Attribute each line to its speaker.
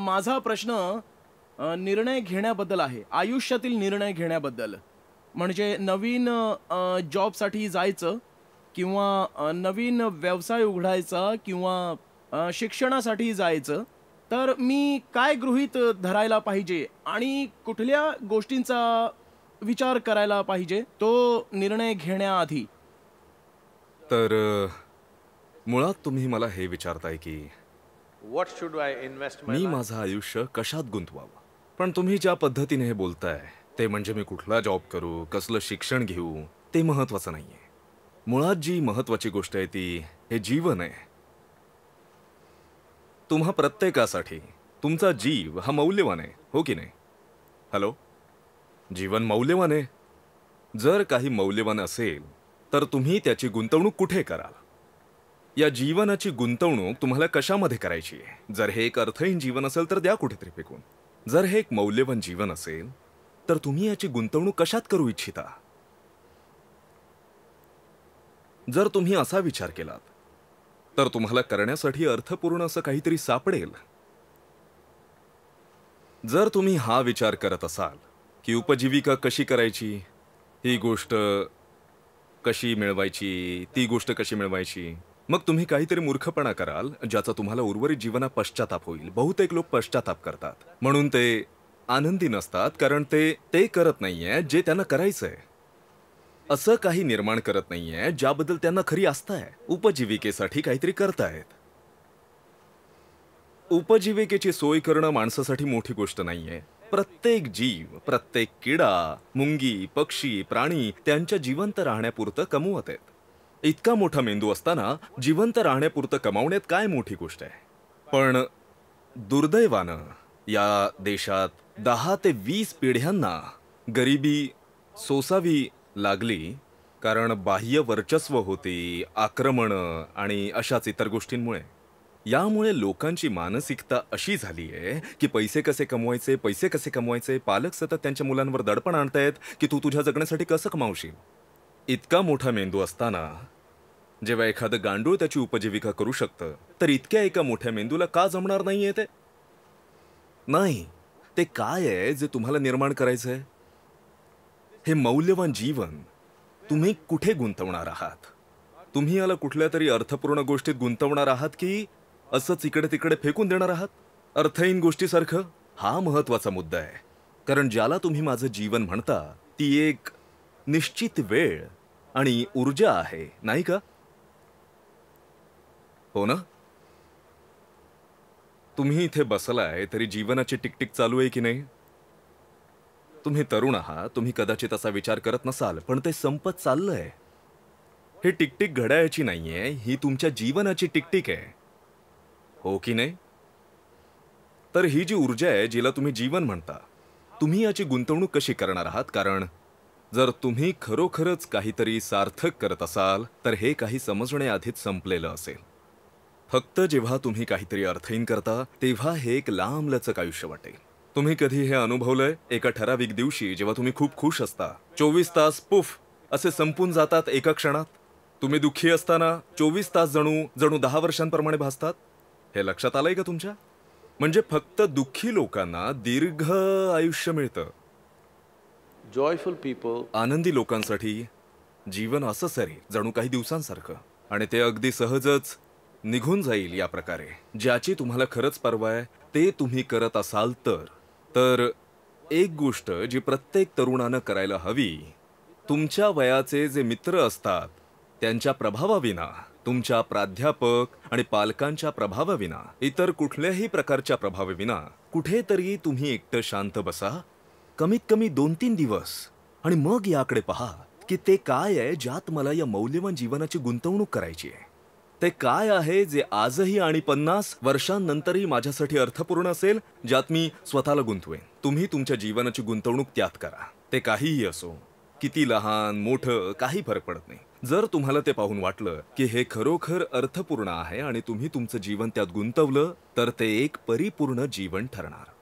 Speaker 1: माझा प्रश्न निर्णय घेण्याबद्दल आहे आयुष्यातील निर्णय घेण्याबद्दल म्हणजे नवीन जॉबसाठी जायचं किंवा नवीन व्यवसाय उघडायचा किंवा शिक्षणासाठी जायचं तर मी काय गृहीत धरायला पाहिजे आणि कुठल्या गोष्टींचा विचार करायला पाहिजे तो निर्णय घेण्याआधी
Speaker 2: तर मुळात तुम्ही मला हे विचारताय की
Speaker 1: मी
Speaker 2: माझं आयुष्य कशात गुंतवावं पण तुम्ही ज्या पद्धतीने हे बोलताय ते म्हणजे मी कुठला जॉब करू कसलं शिक्षण घेऊ ते महत्वाचं नाही आहे मुळात जी महत्वाची गोष्ट आहे ती हे जीवन आहे तुम्हा प्रत्येकासाठी तुमचा जीव हा मौल्यवान आहे हो की नाही हॅलो जीवन मौल्यवान आहे जर काही मौल्यवान असेल तर तुम्ही त्याची गुंतवणूक कुठे कराल या जीवनाची गुंतवणूक तुम्हाला कशामध्ये करायची आहे जर हे एक अर्थहीन जीवन असेल तर द्या कुठेतरी फेकून जर हे एक मौल्यवान जीवन असेल तर तुम्ही याची गुंतवणूक कशात करू इच्छिता जर तुम्ही असा विचार केलात तर तुम्हाला करण्यासाठी अर्थपूर्ण असं काहीतरी सापडेल जर तुम्ही हा विचार करत असाल की उपजीविका कशी करायची ही गोष्ट कशी मिळवायची ती गोष्ट कशी मिळवायची मग तुम्ही काहीतरी मूर्खपणा कराल ज्याचा तुम्हाला उर्वरित जीवना पश्चाताप होईल बहुतेक लोक पश्चाताप करतात म्हणून ते आनंदी नसतात कारण ते ते करत नाहीये जे त्यांना करायचंय असं काही निर्माण करत नाहीये ज्याबद्दल त्यांना खरी आस्था आहे उपजीविकेसाठी काहीतरी करतायत उपजीविकेची सोय करणं माणसासाठी मोठी गोष्ट नाहीये प्रत्येक जीव प्रत्येक किडा मुंगी पक्षी प्राणी त्यांच्या जिवंत राहण्यापुरतं कमवत आहेत इतका मोठा मेंदू असताना जिवंत राहण्यापुरतं कमावण्यात काय मोठी गोष्ट आहे पण दुर्दैवानं या देशात दहा ते वीस पिढ्यांना गरिबी सोसावी लागली कारण बाह्य वर्चस्व होती आक्रमणं आणि अशाच इतर गोष्टींमुळे यामुळे लोकांची मानसिकता अशी झाली आहे की पैसे कसे कमवायचे पैसे कसे कमवायचे पालक सतत त्यांच्या मुलांवर दडपण आणतायत की तू तुझ्या जगण्यासाठी कसं कमावशील इतका मोठा मेंदू असताना जेव्हा एखादं गांडूळ त्याची उपजीविका करू शकतं तर इतक्या एका मोठ्या मेंदूला का जमणार नाहीये ते नाही ते काय आहे जे तुम्हाला निर्माण करायचं आहे हे मौल्यवान जीवन तुम्ही कुठे गुंतवणार आहात तुम्ही याला कुठल्या तरी अर्थपूर्ण गोष्टीत गुंतवणार आहात की असंच इकडे तिकडे फेकून देणार आहात अर्थहीन गोष्टीसारखं हा महत्वाचा मुद्दा आहे कारण ज्याला तुम्ही माझं जीवन म्हणता ती एक निश्चित वेळ आणि ऊर्जा आहे नाही का हो ना तुम्ही इथे बसलाय तरी जीवनाची टिकटिक चालू आहे की नाही तुम्ही तरुण आहात तुम्ही कदाचित असा विचार करत नसाल पण ते संपत चाललंय हे टिकटिक घड्याळाची नाहीये ही तुमच्या जीवनाची टिकटिक आहे हो की नाही तर ही जी ऊर्जा आहे जिला तुम्ही जीवन म्हणता तुम्ही याची गुंतवणूक कशी करणार आहात कारण जर तुम्ही खरोखरच काहीतरी सार्थक करत असाल तर हे काही समजण्याआधीच संपलेलं असेल फक्त जेव्हा तुम्ही काहीतरी अर्थहीन करता तेव्हा हे एक लांबलचक आयुष्य वाटेल तुम्ही कधी हे अनुभवलंय एका ठराविक दिवशी जेव्हा तुम्ही खूप खुश असता चोवीस तास पुफ असे संपून जातात एका क्षणात तुम्ही दुःखी असताना चोवीस तास जणू जणू दहा वर्षांप्रमाणे भासतात हे लक्षात आलंय का तुमच्या म्हणजे फक्त दुःखी लोकांना दीर्घ आयुष्य मिळतं जॉयफुल पीपल आनंदी लोकांसाठी जीवन असं आहे जणू काही दिवसांसारखं आणि ते अगदी सहजच निघून जाईल या प्रकारे ज्याची तुम्हाला खरंच परवा आहे ते तुम्ही करत असाल तर तर एक गोष्ट जी प्रत्येक तरुणानं करायला हवी तुमच्या वयाचे जे मित्र असतात त्यांच्या प्रभावाविना तुमच्या प्राध्यापक आणि पालकांच्या प्रभावाविना इतर कुठल्याही प्रकारच्या प्रभावाविना कुठेतरी तुम्ही एकटं शांत बसा कमीत कमी दोन तीन दिवस आणि मग याकडे पहा की ते काय आहे ज्यात मला या मौल्यवान जीवनाची गुंतवणूक करायची आहे ते काय आहे जे आजही आणि पन्नास वर्षांनंतरही माझ्यासाठी अर्थपूर्ण असेल ज्यात मी स्वतःला गुंतवेन तुम्ही तुमच्या जीवनाची गुंतवणूक त्यात करा ते काहीही असो किती लहान मोठं काही फरक पडत नाही जर तुम्हाला ते पाहून वाटलं की हे खरोखर अर्थपूर्ण आहे आणि तुम्ही तुमचं जीवन त्यात गुंतवलं तर ते एक परिपूर्ण जीवन ठरणार